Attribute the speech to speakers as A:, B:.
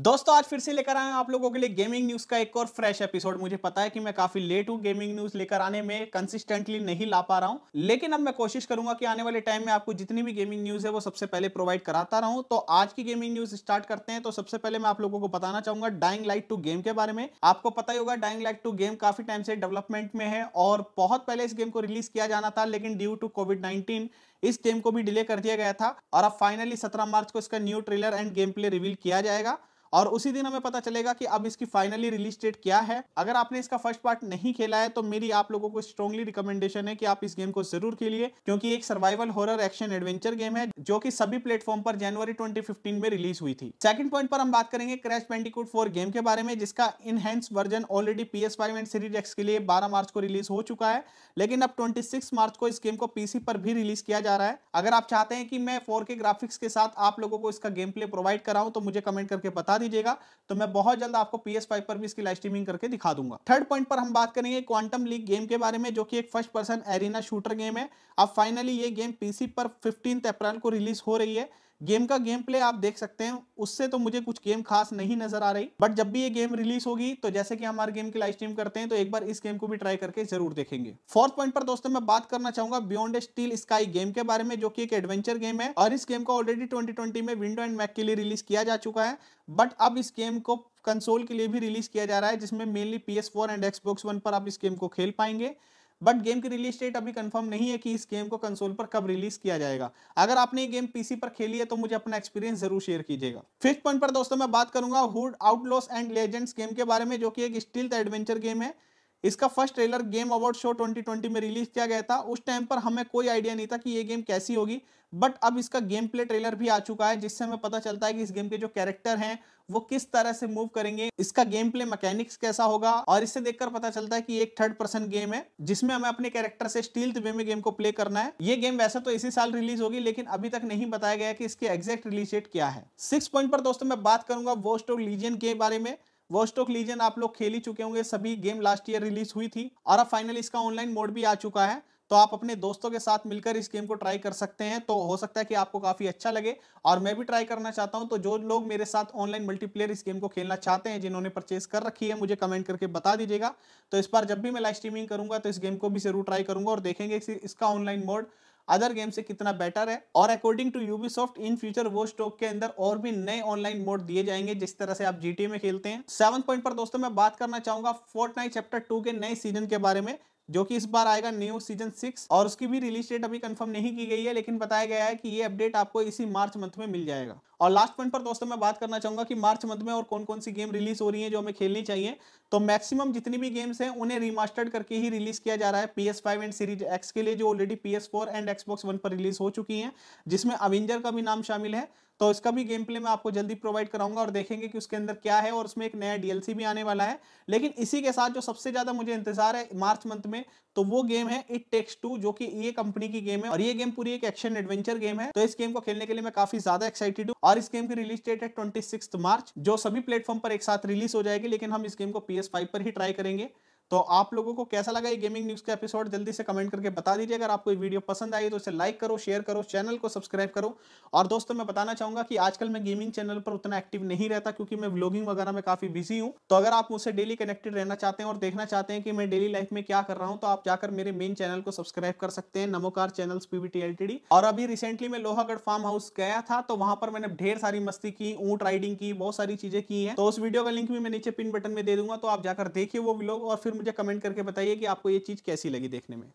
A: दोस्तों आज फिर से लेकर आए आप लोगों के लिए गेमिंग न्यूज़ का एक और फ्रेश एपिसोड मुझे पता है कि मैं काफी लेट हूँ गेमिंग न्यूज़ लेकर आने में कंसिस्टेंटली नहीं ला पा रहा हूँ लेकिन अब मैं कोशिश करूंगा कि आने वाले टाइम में आपको जितनी भी गेमिंग न्यूज़ है वो सबसे पहले प्रोवाइड कराता रहूँ तो आज की गेमिंग न्यूज़ स्टार्ट करते हैं तो सबसे पहले मैं आप लोगों को बताना चाहूंगा डाइंग लाइट टू गेम के बारे में आपको पता ही होगा डाइंग लाइट टू गेम काफी टाइम से डेवलपमेंट में है और बहुत पहले इस गेम को रिलीज किया जाना था लेकिन ड्यू टू कोविड नाइनटीन इस गेम को भी डिले कर दिया गया था और अब फाइनली सत्रह मार्च को इसका new trailer and game play reveal किया जाएगा और उसी दिन हमें पता चलेगा कि अब इसकी फाइनली रिलीज डेट क्या है अगर आपने इसका फर्स्ट पार्ट नहीं खेला है तो मेरी आप लोगों को स्ट्रॉन्गली रिकमेंडेशन है कि आप इस गेम को जरूर खेलिए क्योंकि एक survival horror action adventure game है जो कि सभी प्लेटफॉर्म पर जनवरी 2015 में रिलीज हुई थी सेकंड पॉइंट पर हम बात करेंगे क्रैश बैंडिकूट फोर गेम के बारे में जिसका enhanced version already P S and series X के लिए बारह मार्च को रिलीज हो चुका है लेकिन अब ट्वेंटी मार्च को इस गेम को पीसी पर भी रिलीज किया जा रहा है अगर आप चाहते हैं कि मैं फोर ग्राफिक्स के साथ आप लोगों को इसका गेम प्ले प्रोवाइड कराऊं तो मुझे कमेंट करके बता दीजिएगा तो मैं बहुत जल्द आपको पी एस पर भी इसकी लाइव स्ट्रीमिंग करके दिखा दूंगा थर्ड पॉइंट पर हम बात करेंगे क्वांटम लीग गेम के बारे में जो कि एक first person arena shooter game है अब फाइनली ये गेम पीसी पर फिफ्टींथ अप्रैल को रिलीज हो रही है गेम का गेम प्ले आप देख सकते हैं उससे तो मुझे कुछ गेम खास नहीं नजर आ रही बट जब भी ये गेम रिलीज होगी तो जैसे कि हमारे गेम की लाइव स्ट्रीम करते हैं तो एक बार इस गेम को भी ट्राई करके जरूर देखेंगे फोर्थ पॉइंट पर दोस्तों मैं बात करना चाहूंगा बियॉन्ड स्टील स्काई गेम के बारे में जो की एक एडवेंचर गेम है और इस गेम को ऑलरेडी ट्वेंटी में विंडो एंड मैक के लिए रिलीज किया जा चुका है बट अब इस गेम को कंसोल के लिए भी रिलीज किया जा रहा है जिसमें mainly P S four and Xbox one पर आप इस गेम को खेल पाएंगे बट गेम की रिलीज डेट अभी कंफर्म नहीं है कि इस गेम को कंसोल पर कब रिलीज किया जाएगा अगर आपने ये गेम पीसी पर खेली है तो मुझे अपना एक्सपीरियंस जरूर शेयर कीजिएगा फिफ्थ पॉइंट पर दोस्तों मैं बात करूंगा hood outlaws and legends game के बारे में जो कि एक स्टिल्थ एडवेंचर गेम है इसका first trailer game award show 2020 में रिलीज किया गया था उस टाइम पर हमें कोई आइडिया नहीं था कि ये गेम कैसी होगी बट अब इसका गेम प्ले ट्रेलर भी आ चुका है जिससे हमें पता चलता है कि इस गेम के जो कैरेक्टर हैं वो किस तरह से मूव करेंगे इसका गेम प्ले मैकेनिक्स कैसा होगा और इससे देखकर पता चलता है कि एक थर्ड पर्सन गेम है जिसमें हमें अपने कैरेक्टर से स्टील वे में गेम को प्ले करना है ये गेम वैसे तो इसी साल रिलीज होगी लेकिन अभी तक नहीं बताया गया कि इसकी एग्जैक्ट रिलीज डेट क्या है सिक्स पॉइंट पर दोस्तों मैं बात करूंगा वोस्ट ऑफ लीजियन के बारे में वोस्टोक लीजन आप लोग खेल ही चुके होंगे सभी गेम लास्ट ईयर रिलीज हुई थी और अब फाइनल इसका ऑनलाइन मोड भी आ चुका है तो आप अपने दोस्तों के साथ मिलकर इस गेम को ट्राई कर सकते हैं तो हो सकता है कि आपको काफ़ी अच्छा लगे और मैं भी ट्राई करना चाहता हूं तो जो लोग मेरे साथ ऑनलाइन मल्टीप्लेयर इस गेम को खेलना चाहते हैं जिन्होंने परचेज कर रखी है मुझे कमेंट करके बता दीजिएगा तो इस बार जब भी मैं लाइव स्ट्रीमिंग करूंगा तो इस गेम को भी जरूर ट्राई करूंगा और देखेंगे इसका ऑनलाइन मोड अदर गेम से कितना बेटर है और according to Ubisoft in future वो स्टॉक के अंदर और भी नए ऑनलाइन मोड दिए जाएंगे जिस तरह से आप जीटीए में खेलते हैं सेवन पॉइंट पर दोस्तों मैं बात करना चाहूंगा फोर्ट चैप्टर टू के नए सीजन के बारे में जो कि इस बार आएगा न्यू सीजन सिक्स और उसकी भी रिलीज डेट अभी कंफर्म नहीं की गई है लेकिन बताया गया है कि ये अपडेट आपको इसी मार्च मंथ में मिल जाएगा और लास्ट पॉइंट पर दोस्तों मैं बात करना चाहूंगा कि मार्च मंथ में और कौन कौन सी गेम रिलीज हो रही है जो हमें खेलनी चाहिए तो मैक्सिमम जितनी भी गेम्स हैं उन्हें रिमास्टर्ड करके ही रिलीज किया जा रहा है पी एंड सीरीज एक्स के लिए जो already P and Xbox one पर रिलीज हो चुकी है जिसमें अवेंजर का भी नाम शामिल है तो इसका भी गेम प्ले मैं आपको जल्दी प्रोवाइड कराऊंगा और देखेंगे कि उसके अंदर क्या है और उसमें एक नया डीएलसी भी आने वाला है लेकिन इसी के साथ जो सबसे ज़्यादा मुझे इंतजार है मार्च मंथ में तो वो गेम है इट टेक्स टू जो कि ये e कंपनी की गेम है और ये गेम पूरी एक एक्शन एडवेंचर गेम है तो इस गेम को खेलने के लिए मैं काफी ज्यादा एक्साइटेड हूँ और इस गेम की रिलीज डेट है ट्वेंटी मार्च जो सभी प्लेटफॉर्म पर एक साथ रिलीज हो जाएगी लेकिन हम इस गेम को पी पर ही ट्राई करेंगे तो आप लोगों को कैसा लगा ये गेमिंग न्यूज़ का एपिसोड जल्दी से कमेंट करके बता दीजिए अगर आपको ये वीडियो पसंद आई तो इसे लाइक करो शेयर करो चैनल को सब्सक्राइब करो और दोस्तों मैं बताना चाहूँगा कि आजकल मैं गेमिंग चैनल पर उतना एक्टिव नहीं रहता क्योंकि मैं ब्लॉगिंग वगैरह में काफ़ी बिजी हूँ तो अगर आप मुझसे डेली कनेक्टेड रहना चाहते हैं और देखना चाहते हैं कि मैं डेली लाइफ में क्या कर रहा हूँ तो आप जाकर मेरे मेन चैनल को सब्सक्राइब कर सकते हैं नमोकार चैनल्स पीबीटी और अभी रिसेंटली मैं लोहागढ़ फार्म हाउस गया था तो वहाँ पर मैंने ढेर सारी मस्ती की ऊँट राइडिंग की बहुत सारी चीज़ें की हैं तो उस वीडियो का लिंक भी मैं नीचे पिन बटन में दे दूंगा तो आप जाकर देखिए वो ब्लॉग और फिर मुझे कमेंट करके बताइए कि आपको ये चीज़ कैसी लगी देखने में